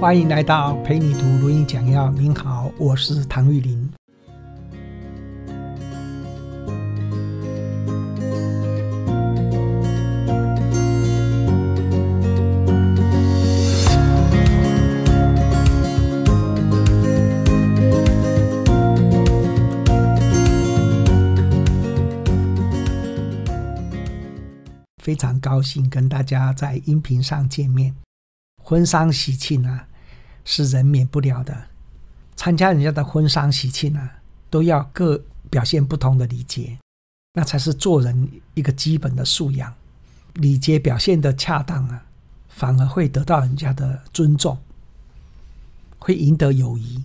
欢迎来到陪你读录音讲要。您好，我是唐玉林。非常高兴跟大家在音频上见面。婚丧喜庆啊！是人免不了的，参加人家的婚丧喜庆啊，都要各表现不同的礼节，那才是做人一个基本的素养。礼节表现的恰当啊，反而会得到人家的尊重，会赢得友谊。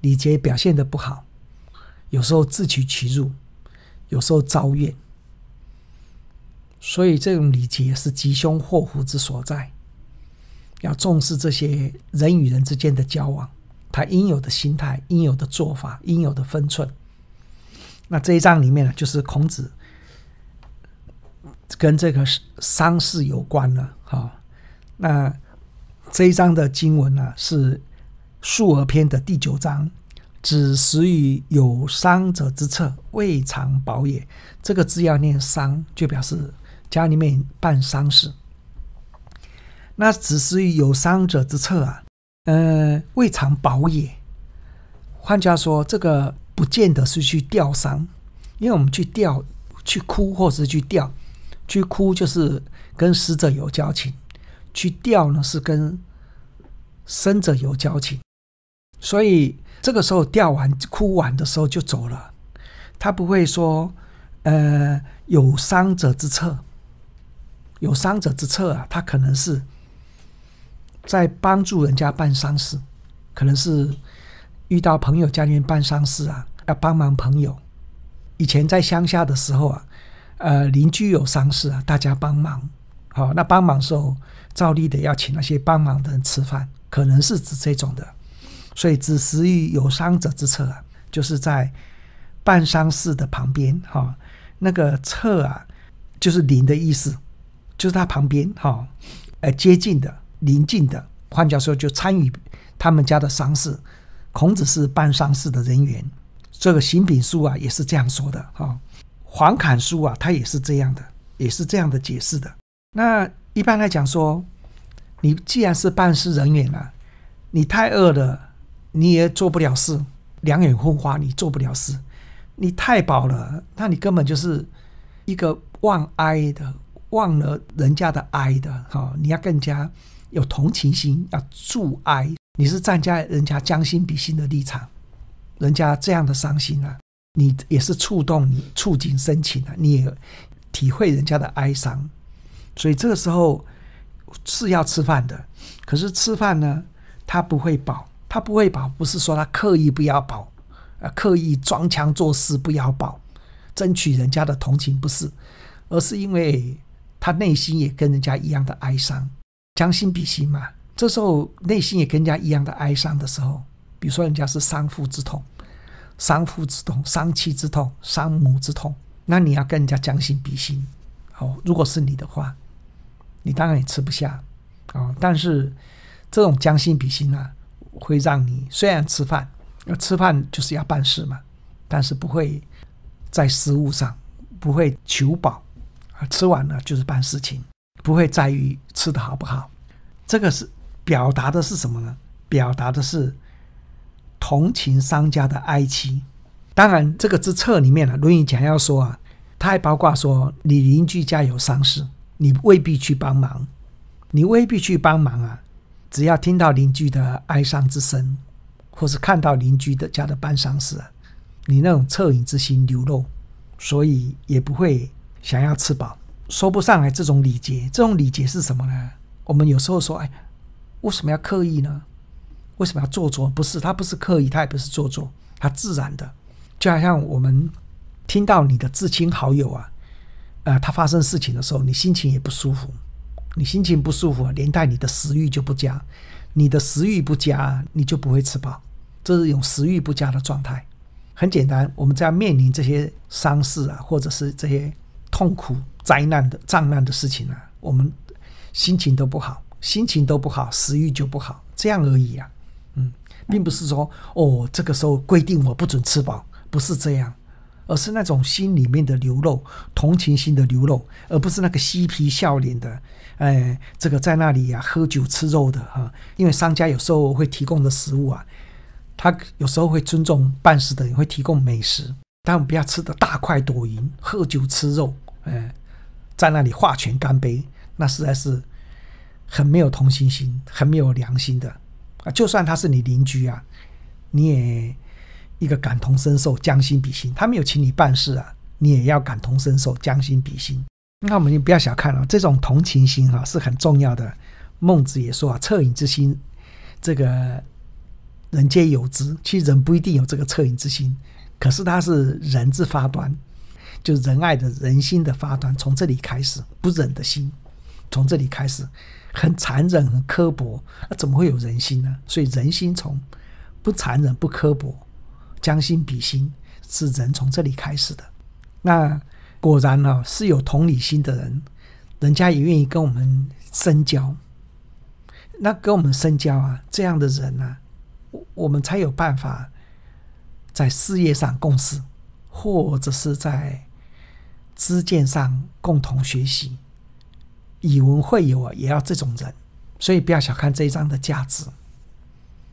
礼节表现的不好，有时候自取其辱，有时候遭怨。所以，这种礼节是吉凶祸福之所在。要重视这些人与人之间的交往，他应有的心态、应有的做法、应有的分寸。那这一章里面呢，就是孔子跟这个丧事有关了。好，那这一章的经文呢，是《述而篇》的第九章：“子时于有伤者之策，未尝饱也。”这个字要念伤”，就表示家里面办丧事。那只是有伤者之策啊，嗯，未尝饱也。换句话说这个不见得是去吊伤，因为我们去吊、去哭，或是去吊、去哭，就是跟死者有交情；去吊呢，是跟生者有交情。所以这个时候吊完、哭完的时候就走了，他不会说，呃，有伤者之策，有伤者之策啊，他可能是。在帮助人家办丧事，可能是遇到朋友家里面办丧事啊，要帮忙朋友。以前在乡下的时候啊，呃，邻居有丧事啊，大家帮忙。好，那帮忙的时候，照例得要请那些帮忙的人吃饭，可能是指这种的。所以“子时于有丧者之侧”啊，就是在办丧事的旁边哈。那个“侧”啊，就是邻的意思，就是他旁边哈，呃，接近的。临近的，换句话说，就参与他们家的丧事。孔子是办丧事的人员，这个行品书啊，也是这样说的。哈，黄侃书啊，他也是这样的，也是这样的解释的。那一般来讲说，你既然是办事人员啊，你太饿了，你也做不了事；两眼昏花，你做不了事；你太饱了，那你根本就是一个忘哀的，忘了人家的哀的。哈，你要更加。有同情心，要助哀。你是站在人家将心比心的立场，人家这样的伤心啊，你也是触动，你触景生情啊，你也体会人家的哀伤。所以这个时候是要吃饭的，可是吃饭呢，他不会饱，他不会饱，不是说他刻意不要饱，啊，刻意装腔作势不要饱，争取人家的同情，不是，而是因为他内心也跟人家一样的哀伤。将心比心嘛，这时候内心也跟人家一样的哀伤的时候，比如说人家是丧父之痛、丧父之痛、丧妻之痛、丧母之痛，那你要跟人家将心比心，哦，如果是你的话，你当然也吃不下哦，但是这种将心比心啊，会让你虽然吃饭，吃饭就是要办事嘛，但是不会在食物上不会求饱啊，吃完了就是办事情。不会在于吃的好不好，这个是表达的是什么呢？表达的是同情商家的哀戚。当然，这个之策里面啊，《论语》讲要说啊，他还包括说，你邻居家有丧事，你未必去帮忙，你未必去帮忙啊。只要听到邻居的哀伤之声，或是看到邻居的家的办丧事，你那种恻隐之心流露，所以也不会想要吃饱。说不上来这种礼节，这种礼节是什么呢？我们有时候说，哎，为什么要刻意呢？为什么要做作？不是，他不是刻意，他也不是做作，他自然的。就好像我们听到你的至亲好友啊，呃，他发生事情的时候，你心情也不舒服，你心情不舒服，连带你的食欲就不佳，你的食欲不佳，你就不会吃饱，这是一种食欲不佳的状态。很简单，我们在面临这些伤势啊，或者是这些痛苦。灾难的灾难的事情啊，我们心情都不好，心情都不好，食欲就不好，这样而已啊。嗯，并不是说哦，这个时候规定我不准吃饱，不是这样，而是那种心里面的牛肉，同情心的牛肉，而不是那个嬉皮笑脸的，哎，这个在那里啊喝酒吃肉的哈。因为商家有时候会提供的食物啊，他有时候会尊重办事的人，会提供美食，但不要吃的大快朵颐，喝酒吃肉，哎。在那里画拳干杯，那实在是很没有同情心、很没有良心的啊！就算他是你邻居啊，你也一个感同身受、将心比心。他没有请你办事啊，你也要感同身受、将心比心。那我们就不要小看了这种同情心哈，是很重要的。孟子也说啊，“恻隐之心，这个人皆有之”，其实人不一定有这个恻隐之心，可是他是人之发端。就仁爱的人心的发端从这里开始，不忍的心从这里开始，很残忍、很刻薄，那怎么会有人心呢？所以人心从不残忍、不刻薄，将心比心是人从这里开始的。那果然啊，是有同理心的人，人家也愿意跟我们深交。那跟我们深交啊，这样的人呢，我我们才有办法在事业上共事，或者是在。知见上共同学习，以文会友啊，也要这种人，所以不要小看这一章的价值。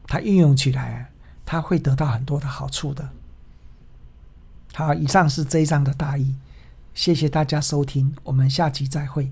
它运用起来，它会得到很多的好处的。好，以上是这一章的大意，谢谢大家收听，我们下期再会。